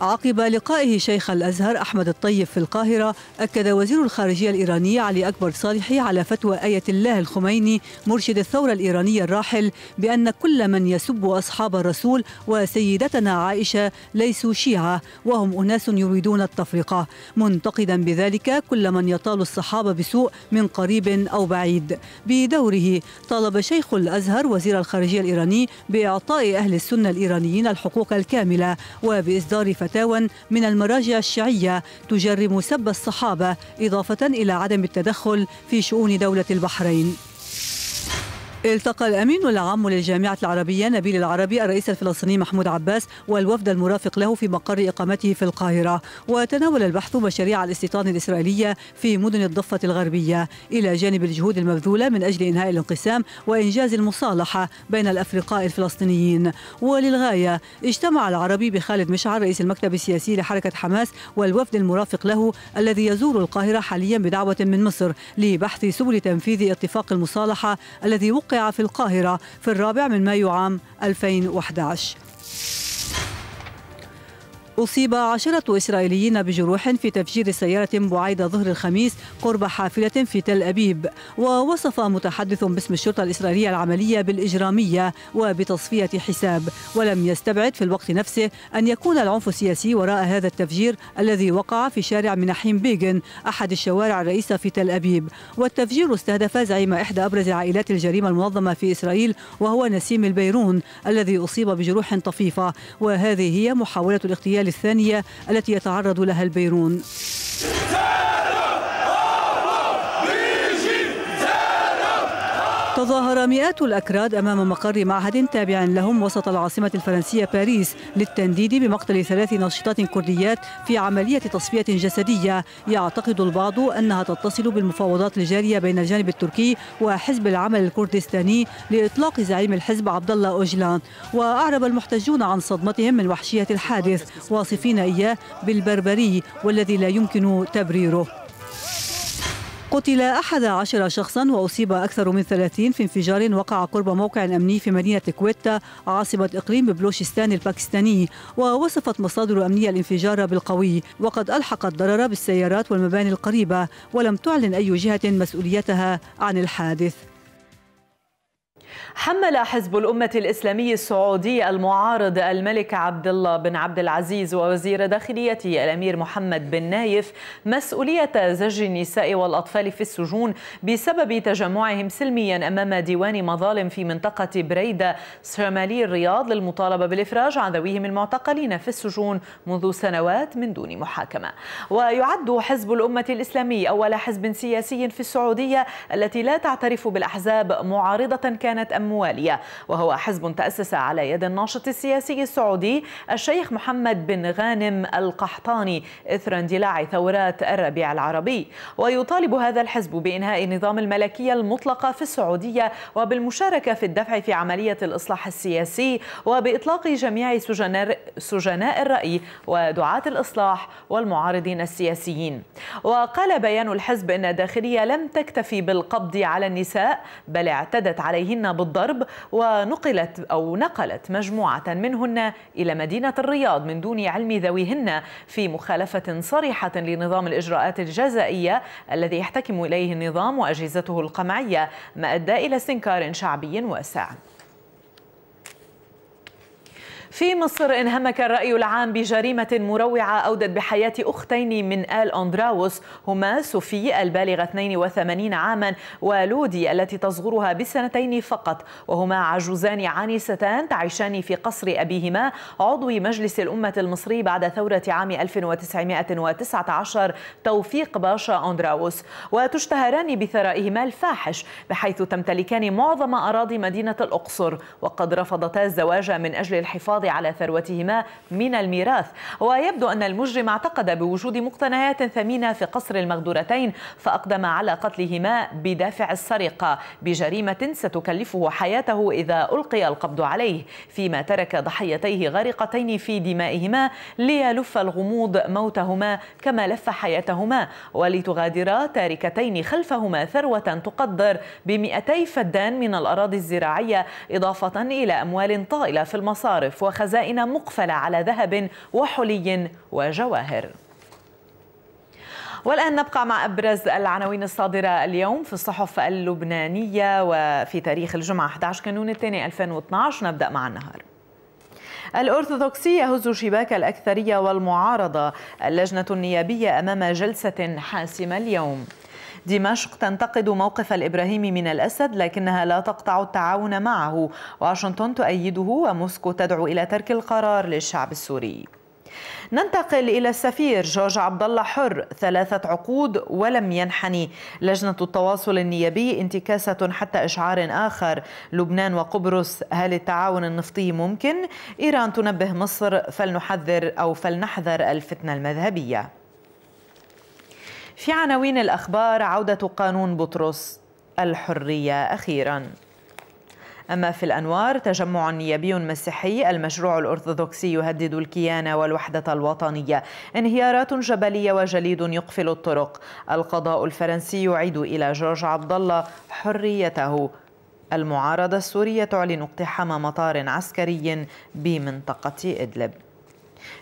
عقب لقائه شيخ الأزهر أحمد الطيب في القاهرة أكد وزير الخارجية الإيراني علي أكبر صالحي على فتوى آية الله الخميني مرشد الثورة الإيرانية الراحل بأن كل من يسب أصحاب الرسول وسيدتنا عائشة ليسوا شيعة وهم أناس يريدون التفرقة منتقدا بذلك كل من يطال الصحابة بسوء من قريب أو بعيد بدوره طالب شيخ الأزهر وزير الخارجية الإيراني بإعطاء أهل السنة الإيرانيين الحقوق الكاملة وبإصدار فتوى فتاوى من المراجع الشيعية تجرم سب الصحابة إضافة إلى عدم التدخل في شؤون دولة البحرين التقى الأمين العام للجامعة العربية نبيل العربي الرئيس الفلسطيني محمود عباس والوفد المرافق له في مقر إقامته في القاهرة وتناول البحث مشاريع الاستيطان الإسرائيلية في مدن الضفة الغربية إلى جانب الجهود المبذولة من أجل إنهاء الانقسام وإنجاز المصالحة بين الأفرقاء الفلسطينيين وللغاية اجتمع العربي بخالد مشعل رئيس المكتب السياسي لحركة حماس والوفد المرافق له الذي يزور القاهرة حاليا بدعوة من مصر لبحث سبل تنفيذ اتفاق المصالحة الذي وقع وقع في القاهرة في الرابع من مايو عام 2011 أصيب عشرة إسرائيليين بجروح في تفجير سيارة بعيد ظهر الخميس قرب حافلة في تل أبيب ووصف متحدث باسم الشرطة الإسرائيلية العملية بالإجرامية وبتصفية حساب ولم يستبعد في الوقت نفسه أن يكون العنف السياسي وراء هذا التفجير الذي وقع في شارع منحيم بيغن أحد الشوارع الرئيسة في تل أبيب والتفجير استهدف زعيم إحدى أبرز عائلات الجريمة المنظمة في إسرائيل وهو نسيم البيرون الذي أصيب بجروح طفيفة وهذه هي محاولة الاغتيال الثانية التي يتعرض لها البيرون تظاهر مئات الأكراد أمام مقر معهد تابع لهم وسط العاصمة الفرنسية باريس للتنديد بمقتل ثلاث ناشطات كرديات في عملية تصفية جسدية يعتقد البعض أنها تتصل بالمفاوضات الجارية بين الجانب التركي وحزب العمل الكردستاني لإطلاق زعيم الحزب عبد الله أوجلان وأعرب المحتجون عن صدمتهم من وحشية الحادث واصفين إياه بالبربري والذي لا يمكن تبريره قتل أحد عشر شخصا وأصيب أكثر من ثلاثين في انفجار وقع قرب موقع أمني في مدينة كويتا عاصمة إقليم بلوشستان الباكستاني ووصفت مصادر أمنية الانفجار بالقوي وقد ألحق الضرر بالسيارات والمباني القريبة ولم تعلن أي جهة مسؤوليتها عن الحادث حمل حزب الأمة الإسلامي السعودي المعارض الملك عبد الله بن عبد العزيز ووزير داخليته الأمير محمد بن نايف مسؤولية زج النساء والأطفال في السجون بسبب تجمعهم سلميا أمام ديوان مظالم في منطقة بريدة شمالي الرياض للمطالبة بالإفراج عن ذويهم المعتقلين في السجون منذ سنوات من دون محاكمة ويعد حزب الأمة الإسلامي أول حزب سياسي في السعودية التي لا تعترف بالأحزاب معارضة كان أم أموالية وهو حزب تأسس على يد الناشط السياسي السعودي الشيخ محمد بن غانم القحطاني إثر اندلاع ثورات الربيع العربي ويطالب هذا الحزب بإنهاء نظام الملكية المطلقة في السعودية وبالمشاركة في الدفع في عملية الإصلاح السياسي وبإطلاق جميع سجناء الرأي ودعاة الإصلاح والمعارضين السياسيين وقال بيان الحزب أن الداخلية لم تكتفي بالقبض على النساء بل اعتدت عليهن بالضرب ونقلت أو نقلت مجموعة منهن إلى مدينة الرياض من دون علم ذويهن في مخالفة صريحة لنظام الإجراءات الجزائية الذي يحتكم إليه النظام وأجهزته القمعية ما أدى إلى استنكار شعبي واسع في مصر انهمك الرأي العام بجريمة مروعة أودت بحياة أختين من آل أندراوس هما سوفي البالغة 82 عاما ولودي التي تصغرها بسنتين فقط وهما عجوزان عانستان تعيشان في قصر أبيهما عضو مجلس الأمة المصري بعد ثورة عام 1919 توفيق باشا أندراوس وتشتهران بثرائهما الفاحش بحيث تمتلكان معظم أراضي مدينة الأقصر وقد رفضتا الزواج من أجل الحفاظ على ثروتهما من الميراث ويبدو أن المجرم اعتقد بوجود مقتنيات ثمينة في قصر المغدورتين فأقدم على قتلهما بدافع السرقة بجريمة ستكلفه حياته إذا ألقي القبض عليه فيما ترك ضحيتيه غارقتين في دمائهما ليلف الغموض موتهما كما لف حياتهما ولتغادرا تاركتين خلفهما ثروة تقدر ب 200 فدان من الأراضي الزراعية إضافة إلى أموال طائلة في المصارف وخزائن مقفلة على ذهب وحلي وجواهر والآن نبقى مع أبرز العناوين الصادرة اليوم في الصحف اللبنانية وفي تاريخ الجمعة 11 كانون الثاني 2012 نبدأ مع النهار الأرثوذكسي يهز شباك الأكثرية والمعارضة اللجنة النيابية أمام جلسة حاسمة اليوم دمشق تنتقد موقف الإبراهيمي من الأسد لكنها لا تقطع التعاون معه واشنطن تؤيده وموسكو تدعو إلى ترك القرار للشعب السوري ننتقل إلى السفير جورج عبد الله حر ثلاثة عقود ولم ينحني لجنة التواصل النيابي انتكاسة حتى إشعار آخر لبنان وقبرص هل التعاون النفطي ممكن؟ إيران تنبه مصر فلنحذر أو فلنحذر الفتنة المذهبية في عناوين الأخبار عودة قانون بطرس الحرية أخيراً أما في الأنوار تجمع نيابي مسيحي المشروع الأرثوذكسي يهدد الكيان والوحدة الوطنية انهيارات جبلية وجليد يقفل الطرق القضاء الفرنسي يعيد إلى جورج عبد الله حريته المعارضة السورية تعلن اقتحام مطار عسكري بمنطقة إدلب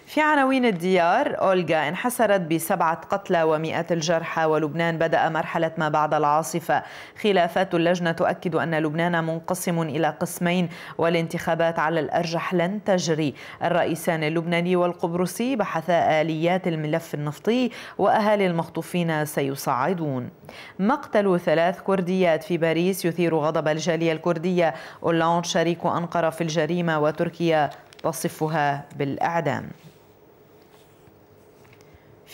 في عناوين الديار أولغا انحسرت بسبعة قتلى ومئات الجرحى ولبنان بدأ مرحلة ما بعد العاصفة خلافات اللجنة تؤكد أن لبنان منقسم إلى قسمين والانتخابات على الأرجح لن تجري الرئيسان اللبناني والقبرصي بحثا آليات الملف النفطي وأهالي المخطوفين سيصعدون مقتل ثلاث كرديات في باريس يثير غضب الجالية الكردية أولاند شريك أنقرة في الجريمة وتركيا تصفها بالإعدام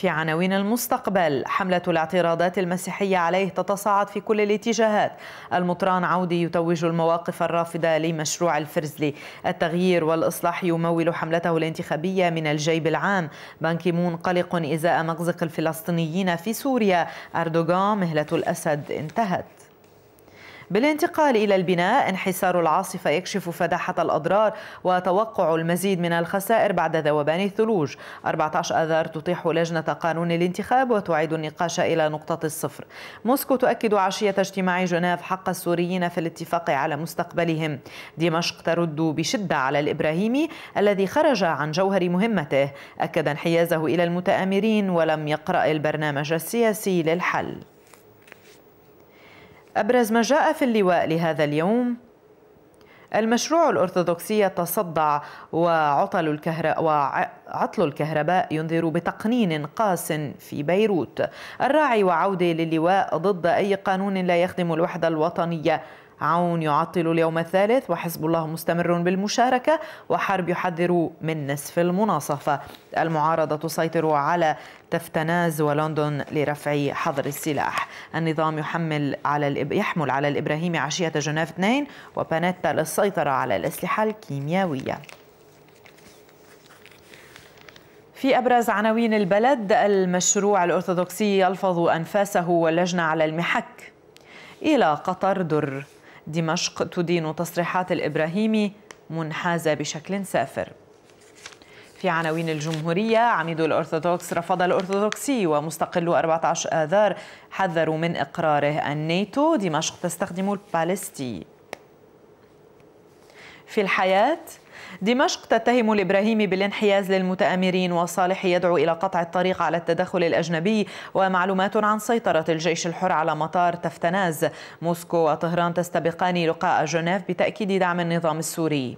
في عناوين المستقبل حملة الاعتراضات المسيحية عليه تتصاعد في كل الاتجاهات المطران عودي يتوج المواقف الرافضة لمشروع الفرزلي التغيير والإصلاح يمول حملته الانتخابية من الجيب العام بانكيمون قلق إزاء مقزق الفلسطينيين في سوريا أردوغان مهلة الأسد انتهت بالانتقال إلى البناء انحسار العاصفة يكشف فداحة الأضرار وتوقع المزيد من الخسائر بعد ذوبان الثلوج 14 آذار تطيح لجنة قانون الانتخاب وتعيد النقاش إلى نقطة الصفر موسكو تؤكد عشية اجتماع جنيف حق السوريين في الاتفاق على مستقبلهم دمشق ترد بشدة على الإبراهيمي الذي خرج عن جوهر مهمته أكد انحيازه إلى المتآمرين ولم يقرأ البرنامج السياسي للحل أبرز ما جاء في اللواء لهذا اليوم المشروع الأرثوذكسي تصدع وعطل الكهرباء وعطل الكهرباء ينذر بتقنين قاس في بيروت الراعي وعودة للواء ضد أي قانون لا يخدم الوحدة الوطنية عون يعطل اليوم الثالث وحزب الله مستمر بالمشاركة وحرب يحذر من نصف المناصفة المعارضة تسيطر على تفتناز ولندن لرفع حظر السلاح النظام يحمل على الإب... يحمل على الإبراهيمي عشية جنيف 2 وبانيتا للسيطرة على الأسلحة الكيميائية في أبرز عناوين البلد المشروع الأرثوذكسي يلفظ أنفاسه واللجنة على المحك إلى قطر در دمشق تدين تصريحات الإبراهيمي منحازة بشكل سافر في عناوين الجمهورية عميد الأرثوذكس رفض الأرثوذكسي ومستقل 14 آذار حذروا من إقراره الناتو دمشق تستخدم البالستي في الحياة دمشق تتهم الإبراهيمي بالانحياز للمتآمرين وصالح يدعو إلى قطع الطريق على التدخل الأجنبي ومعلومات عن سيطرة الجيش الحر على مطار تفتناز موسكو وطهران تستبقان لقاء جنيف بتأكيد دعم النظام السوري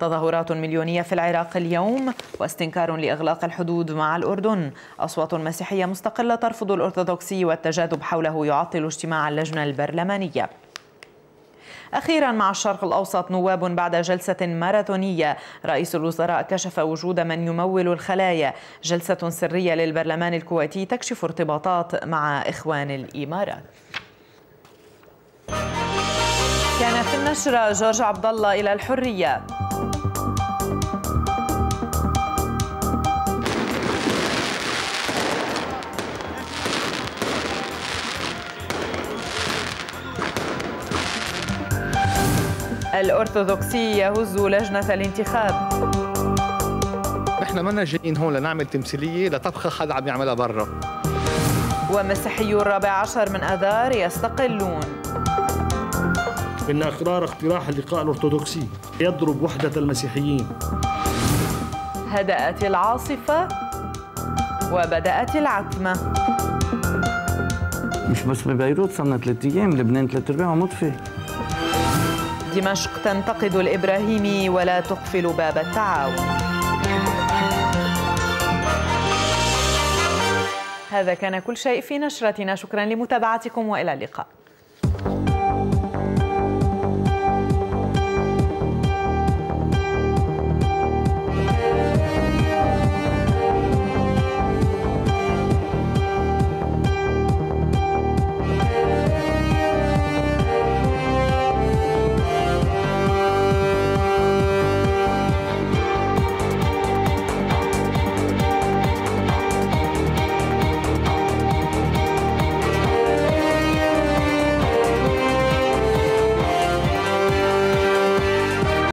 تظاهرات مليونية في العراق اليوم واستنكار لإغلاق الحدود مع الأردن أصوات مسيحية مستقلة ترفض الأرثوذكسي والتجاذب حوله يعطل اجتماع اللجنة البرلمانية أخيرا مع الشرق الأوسط نواب بعد جلسة ماراثونية رئيس الوزراء كشف وجود من يمول الخلايا جلسة سرية للبرلمان الكويتي تكشف ارتباطات مع إخوان الإمارات كان في النشرة جورج عبد الله إلى الحرية الأرثوذكسي يهز لجنة الانتخاب نحن منا جايين هون لنعمل تمثيلية لطبخة حدا عم يعملها برا ومسيحي الرابع عشر من أذار يستقلون إن أقرار اقتراح اللقاء الأرثوذكسي يضرب وحدة المسيحيين هدأت العاصفة وبدأت العتمة مش بس ببيروت صرنا ثلاث أيام لبنان ثلاث أرباعها مطفي دمشق تنتقد الإبراهيمي ولا تقفل باب التعاون هذا كان كل شيء في نشرتنا شكرا لمتابعتكم والى اللقاء